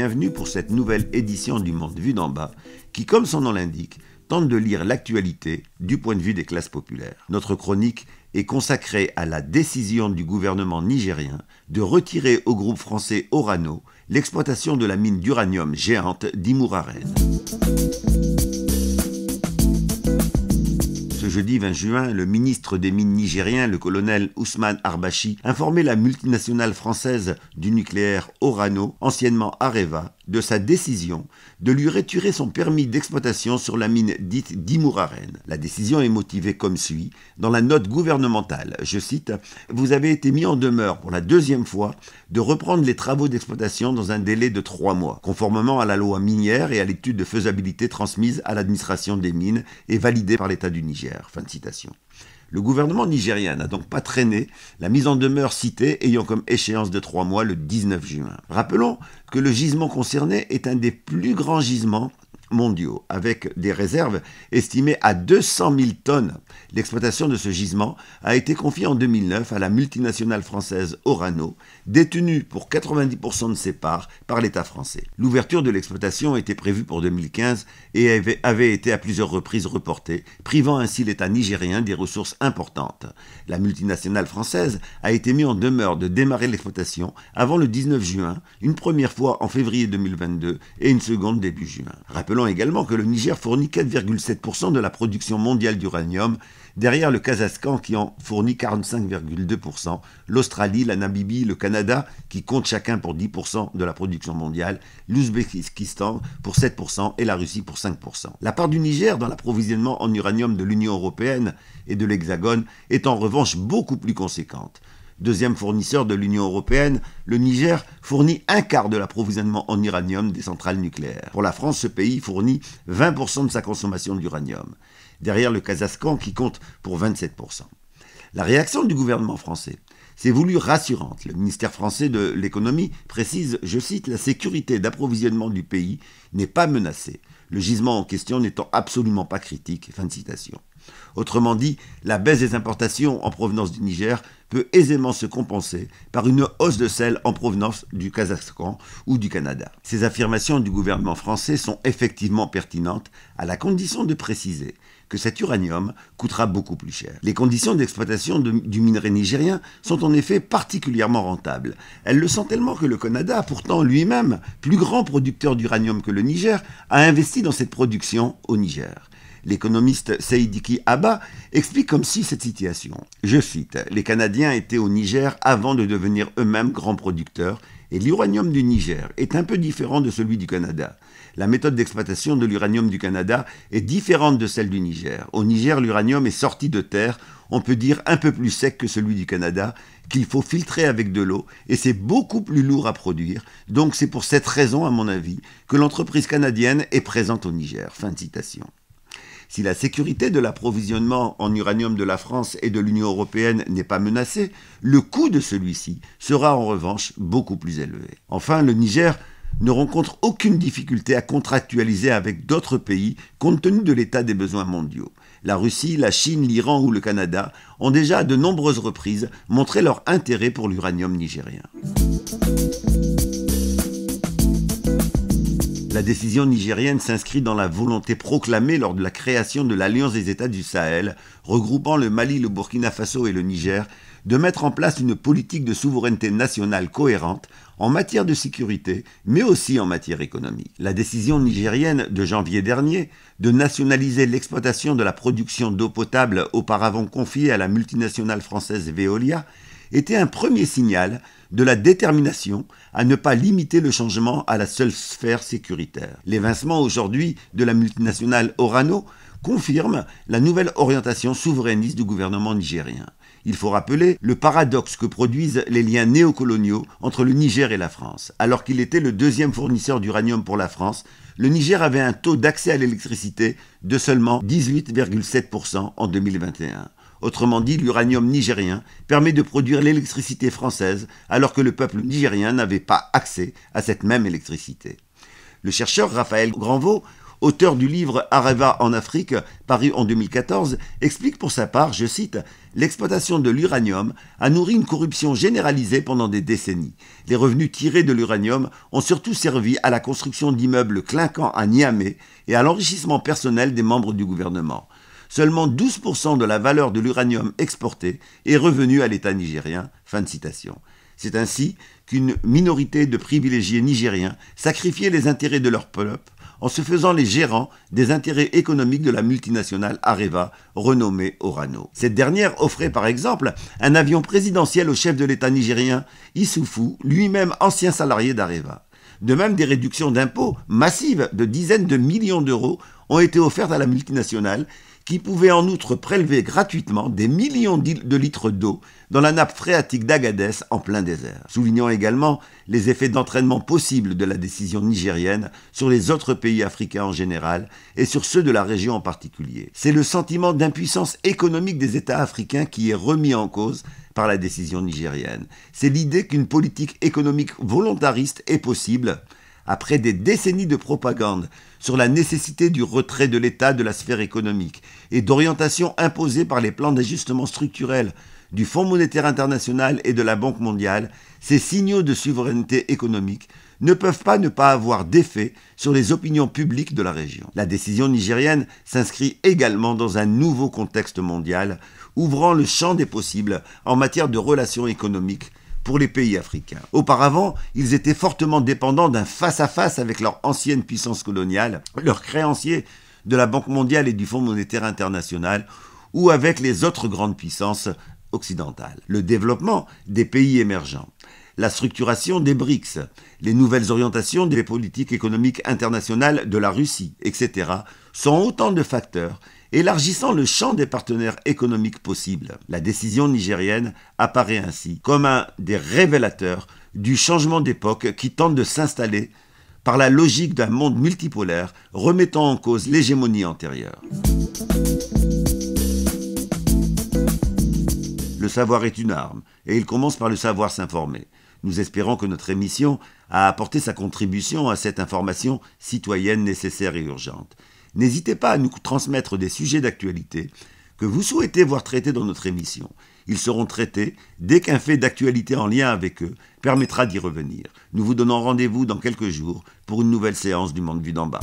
bienvenue pour cette nouvelle édition du Monde Vu d'en bas, qui, comme son nom l'indique, tente de lire l'actualité du point de vue des classes populaires. Notre chronique est consacrée à la décision du gouvernement nigérien de retirer au groupe français Orano l'exploitation de la mine d'uranium géante d'Imouraren jeudi 20 juin, le ministre des Mines nigérien, le colonel Ousmane Arbachi, informait la multinationale française du nucléaire Orano, anciennement Areva, de sa décision de lui retirer son permis d'exploitation sur la mine dite d'Imouraren. La décision est motivée comme suit dans la note gouvernementale. Je cite Vous avez été mis en demeure pour la deuxième fois de reprendre les travaux d'exploitation dans un délai de trois mois, conformément à la loi minière et à l'étude de faisabilité transmise à l'administration des mines et validée par l'État du Niger. Fin de citation. Le gouvernement nigérien n'a donc pas traîné la mise en demeure citée ayant comme échéance de trois mois le 19 juin. Rappelons que le gisement concerné est un des plus grands gisements mondiaux, avec des réserves estimées à 200 000 tonnes. L'exploitation de ce gisement a été confiée en 2009 à la multinationale française Orano, détenue pour 90% de ses parts par l'État français. L'ouverture de l'exploitation était prévue pour 2015 et avait, été à plusieurs reprises reportée, privant ainsi l'État nigérien des ressources importantes. La multinationale française a été mise en demeure de démarrer l'exploitation avant le 19 juin, une première fois en février 2022 et une seconde début juin. Rappelons également que le Niger fournit 4,7% de la production mondiale d'uranium, derrière le Kazakhstan qui en fournit 45,2%, l'Australie, la Namibie, le Canada qui comptent chacun pour 10% de la production mondiale, l'Ouzbékistan pour 7% et la Russie pour 5%. La part du Niger dans l'approvisionnement en uranium de l'Union européenne et de l'Hexagone est en revanche beaucoup plus conséquente. Deuxième fournisseur de l'Union européenne, le Niger fournit un quart de l'approvisionnement en uranium des centrales nucléaires. Pour la France, ce pays fournit 20% de sa consommation d'uranium, derrière le Kazakhstan qui compte pour 27%. La réaction du gouvernement français s'est voulue rassurante. Le ministère français de l'économie précise, je cite, la sécurité d'approvisionnement du pays n'est pas menacée, le gisement en question n'étant absolument pas critique. Fin de citation. Autrement dit, la baisse des importations en provenance du Niger peut aisément se compenser par une hausse de sel en provenance du Kazakhstan ou du Canada. Ces affirmations du gouvernement français sont effectivement pertinentes à la condition de préciser que cet uranium coûtera beaucoup plus cher. Les conditions d'exploitation du minerai nigérien sont en effet particulièrement rentables. Elles le sont tellement que le Canada, pourtant lui-même plus grand producteur d'uranium que le Niger, a investi dans cette production au Niger l'économiste Saïdiki Abba, explique comme si cette situation, je cite, les Canadiens étaient au Niger avant de devenir eux-mêmes grands producteurs, et l'uranium du Niger est un peu différent de celui du Canada. La méthode d'exploitation de l'uranium du Canada est différente de celle du Niger. Au Niger, l'uranium est sorti de terre, on peut dire un peu plus sec que celui du Canada, qu'il faut filtrer avec de l'eau, et c'est beaucoup plus lourd à produire. Donc c'est pour cette raison, à mon avis, que l'entreprise canadienne est présente au Niger. Fin de citation. Si la sécurité de l'approvisionnement en uranium de la France et de l'Union européenne n'est pas menacée, le coût de celui-ci sera en revanche beaucoup plus élevé. Enfin, le Niger ne rencontre aucune difficulté à contractualiser avec d'autres pays compte tenu de l'état des besoins mondiaux. La Russie, la Chine, l'Iran ou le Canada ont déjà à de nombreuses reprises montré leur intérêt pour l'uranium nigérien. La décision nigérienne s'inscrit dans la volonté proclamée lors de la création de l'Alliance des États du Sahel, regroupant le Mali, le Burkina Faso et le Niger, de mettre en place une politique de souveraineté nationale cohérente en matière de sécurité, mais aussi en matière économique. La décision nigérienne de janvier dernier de nationaliser l'exploitation de la production d'eau potable auparavant confiée à la multinationale française Veolia était un premier signal de la détermination à ne pas limiter le changement à la seule sphère sécuritaire. L'évincement aujourd'hui de la multinationale Orano confirme la nouvelle orientation souverainiste du gouvernement nigérien. Il faut rappeler le paradoxe que produisent les liens néocoloniaux entre le Niger et la France. Alors qu'il était le deuxième fournisseur d'uranium pour la France, le Niger avait un taux d'accès à l'électricité de seulement 18,7% en 2021. Autrement dit, l'uranium nigérien permet de produire l'électricité française alors que le peuple nigérien n'avait pas accès à cette même électricité. Le chercheur Raphaël Granvaux, auteur du livre Areva en Afrique, paru en 2014, explique pour sa part, je cite, L'exploitation de l'uranium a nourri une corruption généralisée pendant des décennies. Les revenus tirés de l'uranium ont surtout servi à la construction d'immeubles clinquants à Niamey et à l'enrichissement personnel des membres du gouvernement seulement 12% de la valeur de l'uranium exporté est revenue à l'État nigérien. Fin de citation. C'est ainsi qu'une minorité de privilégiés nigériens sacrifiaient les intérêts de leur peuple en se faisant les gérants des intérêts économiques de la multinationale Areva, renommée Orano. Cette dernière offrait par exemple un avion présidentiel au chef de l'État nigérien, Issoufou, lui-même ancien salarié d'Areva. De même, des réductions d'impôts massives de dizaines de millions d'euros ont été offertes à la multinationale qui pouvait en outre prélever gratuitement des millions de litres d'eau dans la nappe phréatique d'Agadez en plein désert. Soulignons également les effets d'entraînement possibles de la décision nigérienne sur les autres pays africains en général et sur ceux de la région en particulier. C'est le sentiment d'impuissance économique des États africains qui est remis en cause par la décision nigérienne. C'est l'idée qu'une politique économique volontariste est possible après des décennies de propagande sur la nécessité du retrait de l'État de la sphère économique et d'orientation imposée par les plans d'ajustement structurel du Fonds monétaire international et de la Banque mondiale, ces signaux de souveraineté économique ne peuvent pas ne pas avoir d'effet sur les opinions publiques de la région. La décision nigérienne s'inscrit également dans un nouveau contexte mondial, ouvrant le champ des possibles en matière de relations économiques pour les pays africains. Auparavant, ils étaient fortement dépendants d'un face-à-face avec leur ancienne puissance coloniale, leurs créanciers de la Banque mondiale et du Fonds monétaire international, ou avec les autres grandes puissances occidentales. Le développement des pays émergents la structuration des BRICS, les nouvelles orientations des politiques économiques internationales de la Russie, etc., sont autant de facteurs élargissant le champ des partenaires économiques possibles. La décision nigérienne apparaît ainsi comme un des révélateurs du changement d'époque qui tente de s'installer par la logique d'un monde multipolaire remettant en cause l'hégémonie antérieure. Le savoir est une arme, et il commence par le savoir s'informer. Nous espérons que notre émission a apporté sa contribution à cette information citoyenne nécessaire et urgente. N'hésitez pas à nous transmettre des sujets d'actualité que vous souhaitez voir traités dans notre émission. Ils seront traités dès qu'un fait d'actualité en lien avec eux permettra d'y revenir. Nous vous donnons rendez-vous dans quelques jours pour une nouvelle séance du Monde vu d'en bas.